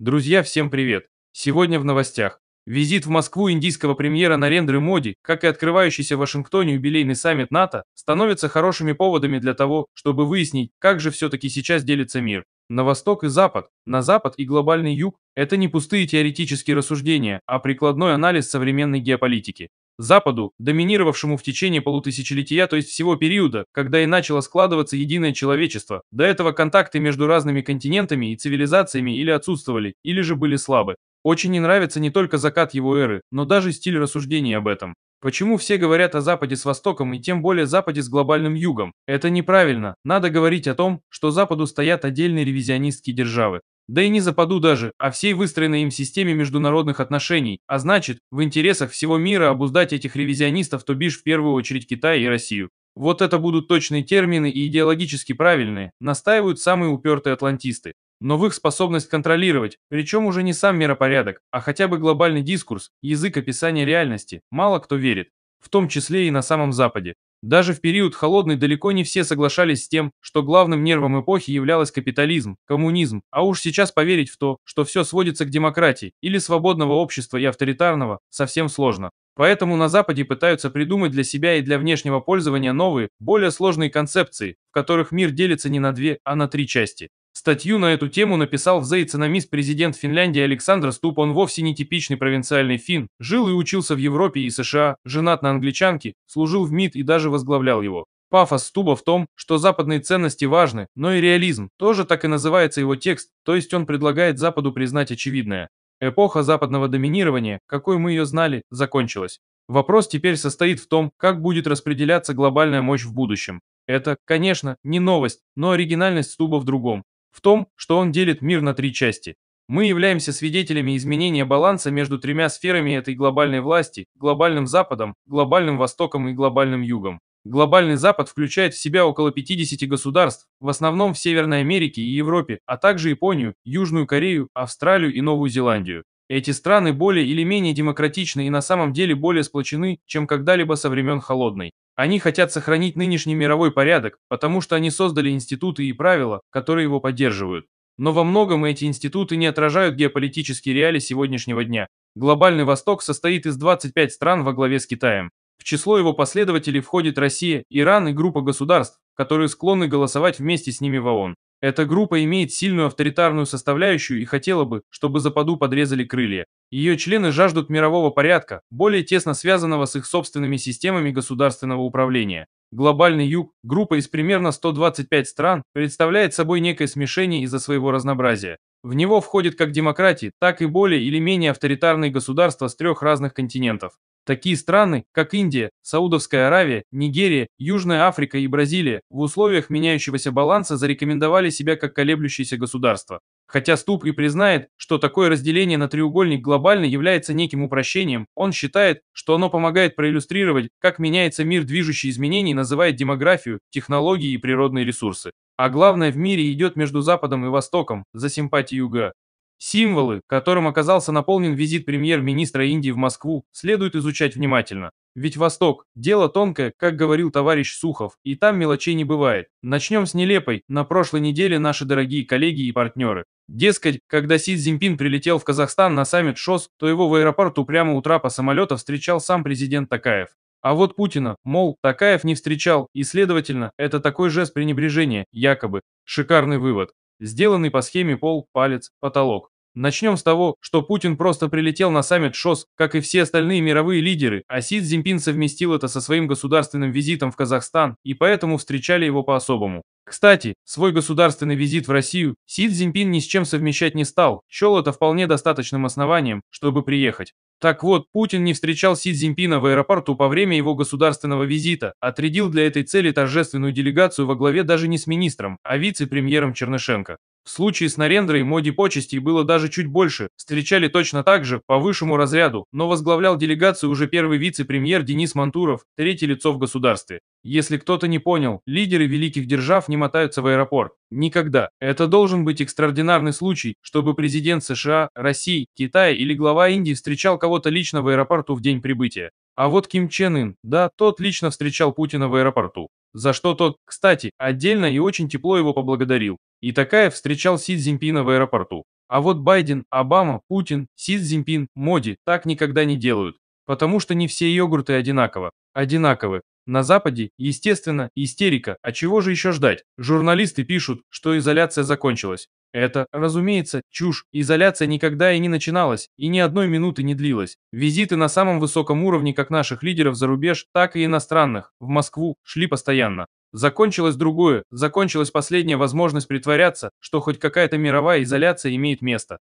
Друзья, всем привет! Сегодня в новостях. Визит в Москву индийского премьера Нарендры Моди, как и открывающийся в Вашингтоне юбилейный саммит НАТО, становятся хорошими поводами для того, чтобы выяснить, как же все-таки сейчас делится мир. На восток и запад, на запад и глобальный юг – это не пустые теоретические рассуждения, а прикладной анализ современной геополитики. Западу, доминировавшему в течение полутысячелетия, то есть всего периода, когда и начало складываться единое человечество. До этого контакты между разными континентами и цивилизациями или отсутствовали, или же были слабы. Очень не нравится не только закат его эры, но даже стиль рассуждений об этом. Почему все говорят о Западе с Востоком и тем более Западе с глобальным Югом? Это неправильно. Надо говорить о том, что Западу стоят отдельные ревизионистские державы. Да и не западу даже, а всей выстроенной им системе международных отношений, а значит, в интересах всего мира обуздать этих ревизионистов, то бишь в первую очередь Китай и Россию. Вот это будут точные термины и идеологически правильные, настаивают самые упертые атлантисты. Но в их способность контролировать, причем уже не сам миропорядок, а хотя бы глобальный дискурс, язык описания реальности, мало кто верит, в том числе и на самом Западе. Даже в период холодный далеко не все соглашались с тем, что главным нервом эпохи являлась капитализм, коммунизм, а уж сейчас поверить в то, что все сводится к демократии или свободного общества и авторитарного, совсем сложно. Поэтому на Западе пытаются придумать для себя и для внешнего пользования новые, более сложные концепции, в которых мир делится не на две, а на три части. Статью на эту тему написал в The президент Финляндии Александр Ступ. Он вовсе не типичный провинциальный фин, жил и учился в Европе и США, женат на англичанке, служил в МИД и даже возглавлял его. Пафос Стуба в том, что западные ценности важны, но и реализм, тоже так и называется его текст, то есть он предлагает Западу признать очевидное. Эпоха западного доминирования, какой мы ее знали, закончилась. Вопрос теперь состоит в том, как будет распределяться глобальная мощь в будущем. Это, конечно, не новость, но оригинальность Стуба в другом в том, что он делит мир на три части. Мы являемся свидетелями изменения баланса между тремя сферами этой глобальной власти – глобальным Западом, глобальным Востоком и глобальным Югом. Глобальный Запад включает в себя около 50 государств, в основном в Северной Америке и Европе, а также Японию, Южную Корею, Австралию и Новую Зеландию. Эти страны более или менее демократичны и на самом деле более сплочены, чем когда-либо со времен Холодной. Они хотят сохранить нынешний мировой порядок, потому что они создали институты и правила, которые его поддерживают. Но во многом эти институты не отражают геополитические реалии сегодняшнего дня. Глобальный Восток состоит из 25 стран во главе с Китаем. В число его последователей входит Россия, Иран и группа государств, которые склонны голосовать вместе с ними в ООН. Эта группа имеет сильную авторитарную составляющую и хотела бы, чтобы Западу подрезали крылья. Ее члены жаждут мирового порядка, более тесно связанного с их собственными системами государственного управления. Глобальный юг, группа из примерно 125 стран, представляет собой некое смешение из-за своего разнообразия. В него входят как демократии, так и более или менее авторитарные государства с трех разных континентов. Такие страны, как Индия, Саудовская Аравия, Нигерия, Южная Африка и Бразилия, в условиях меняющегося баланса зарекомендовали себя как колеблющиеся государства. Хотя Ступ и признает, что такое разделение на треугольник глобально является неким упрощением, он считает, что оно помогает проиллюстрировать, как меняется мир движущий изменений, называет демографию, технологии и природные ресурсы. А главное, в мире идет между Западом и Востоком, за симпатию юга. Символы, которым оказался наполнен визит премьер-министра Индии в Москву, следует изучать внимательно. Ведь Восток – дело тонкое, как говорил товарищ Сухов, и там мелочей не бывает. Начнем с нелепой, на прошлой неделе наши дорогие коллеги и партнеры. Дескать, когда Си Цзиньпин прилетел в Казахстан на саммит ШОС, то его в аэропорту прямо утра по самолета встречал сам президент Такаев. А вот Путина, мол, Такаев не встречал, и, следовательно, это такой жест пренебрежения, якобы. Шикарный вывод. Сделанный по схеме пол, палец, потолок. Начнем с того, что Путин просто прилетел на саммит ШОС, как и все остальные мировые лидеры, а Си Цзиньпин совместил это со своим государственным визитом в Казахстан, и поэтому встречали его по-особому. Кстати, свой государственный визит в Россию Си Цзиньпин ни с чем совмещать не стал, счел это вполне достаточным основанием, чтобы приехать. Так вот, Путин не встречал Си Цзиньпина в аэропорту по время его государственного визита, отрядил для этой цели торжественную делегацию во главе даже не с министром, а вице-премьером Чернышенко. В случае с Нарендрой моде почестей было даже чуть больше, встречали точно так же, по высшему разряду, но возглавлял делегацию уже первый вице-премьер Денис Мантуров, третье лицо в государстве. Если кто-то не понял, лидеры великих держав не мотаются в аэропорт. Никогда. Это должен быть экстраординарный случай, чтобы президент США, России, Китая или глава Индии встречал кого-то лично в аэропорту в день прибытия. А вот Ким Чен Ын, да, тот лично встречал Путина в аэропорту. За что тот, кстати, отдельно и очень тепло его поблагодарил. И такая встречал Си Цзиньпина в аэропорту. А вот Байден, Обама, Путин, Си Цзиньпин, Моди так никогда не делают. Потому что не все йогурты одинаково. Одинаковы. На Западе, естественно, истерика. А чего же еще ждать? Журналисты пишут, что изоляция закончилась. Это, разумеется, чушь. Изоляция никогда и не начиналась, и ни одной минуты не длилась. Визиты на самом высоком уровне как наших лидеров за рубеж, так и иностранных, в Москву, шли постоянно. Закончилось другое, закончилась последняя возможность притворяться, что хоть какая-то мировая изоляция имеет место.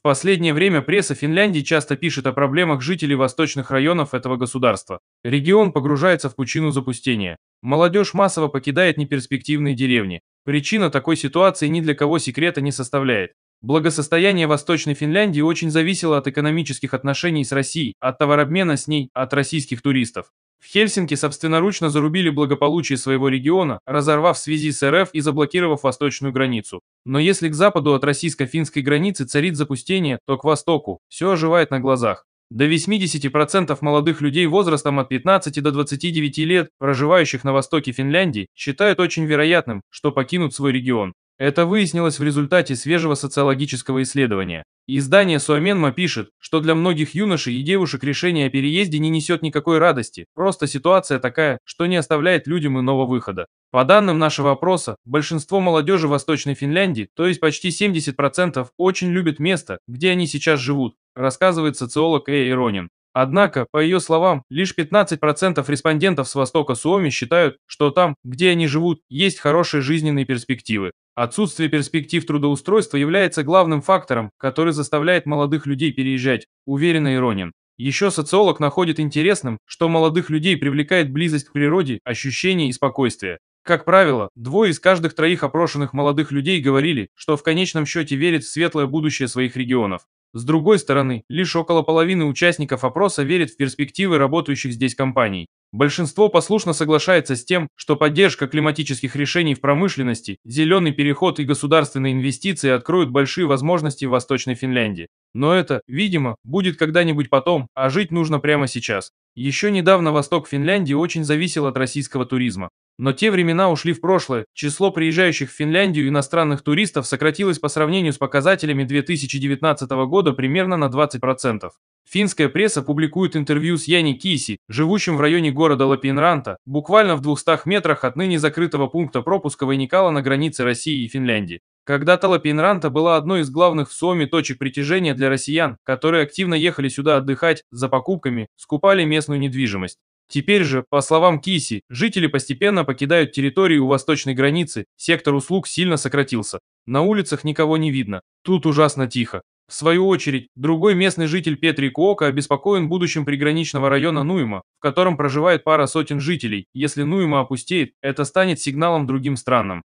В последнее время пресса Финляндии часто пишет о проблемах жителей восточных районов этого государства. Регион погружается в пучину запустения. Молодежь массово покидает неперспективные деревни. Причина такой ситуации ни для кого секрета не составляет. Благосостояние Восточной Финляндии очень зависело от экономических отношений с Россией, от товарообмена с ней, от российских туристов. В Хельсинки собственноручно зарубили благополучие своего региона, разорвав связи с РФ и заблокировав восточную границу. Но если к западу от российско-финской границы царит запустение, то к востоку все оживает на глазах. До 80% молодых людей возрастом от 15 до 29 лет, проживающих на востоке Финляндии, считают очень вероятным, что покинут свой регион. Это выяснилось в результате свежего социологического исследования. Издание Суаменма пишет, что для многих юношей и девушек решение о переезде не несет никакой радости, просто ситуация такая, что не оставляет людям иного выхода. По данным нашего опроса, большинство молодежи Восточной Финляндии, то есть почти 70%, очень любят место, где они сейчас живут, рассказывает социолог Э. Иронин. Однако, по ее словам, лишь 15% респондентов с востока Суоми считают, что там, где они живут, есть хорошие жизненные перспективы. Отсутствие перспектив трудоустройства является главным фактором, который заставляет молодых людей переезжать, уверенно Иронин. Еще социолог находит интересным, что молодых людей привлекает близость к природе, ощущение и спокойствие. Как правило, двое из каждых троих опрошенных молодых людей говорили, что в конечном счете верят в светлое будущее своих регионов. С другой стороны, лишь около половины участников опроса верит в перспективы работающих здесь компаний. Большинство послушно соглашается с тем, что поддержка климатических решений в промышленности, зеленый переход и государственные инвестиции откроют большие возможности в Восточной Финляндии. Но это, видимо, будет когда-нибудь потом, а жить нужно прямо сейчас. Еще недавно восток Финляндии очень зависел от российского туризма. Но те времена ушли в прошлое. Число приезжающих в Финляндию иностранных туристов сократилось по сравнению с показателями 2019 года примерно на 20%. Финская пресса публикует интервью с Яни Киси, живущим в районе города Лапинранта, буквально в 200 метрах от ныне закрытого пункта пропуска Вайникала на границе России и Финляндии. Когда-то Лапинранта была одной из главных в Суоми точек притяжения для россиян, которые активно ехали сюда отдыхать, за покупками, скупали местную недвижимость. Теперь же, по словам Киси, жители постепенно покидают территорию у восточной границы, сектор услуг сильно сократился. На улицах никого не видно. Тут ужасно тихо. В свою очередь, другой местный житель Петри Куока обеспокоен будущим приграничного района Нуима, в котором проживает пара сотен жителей. Если Нуима опустеет, это станет сигналом другим странам.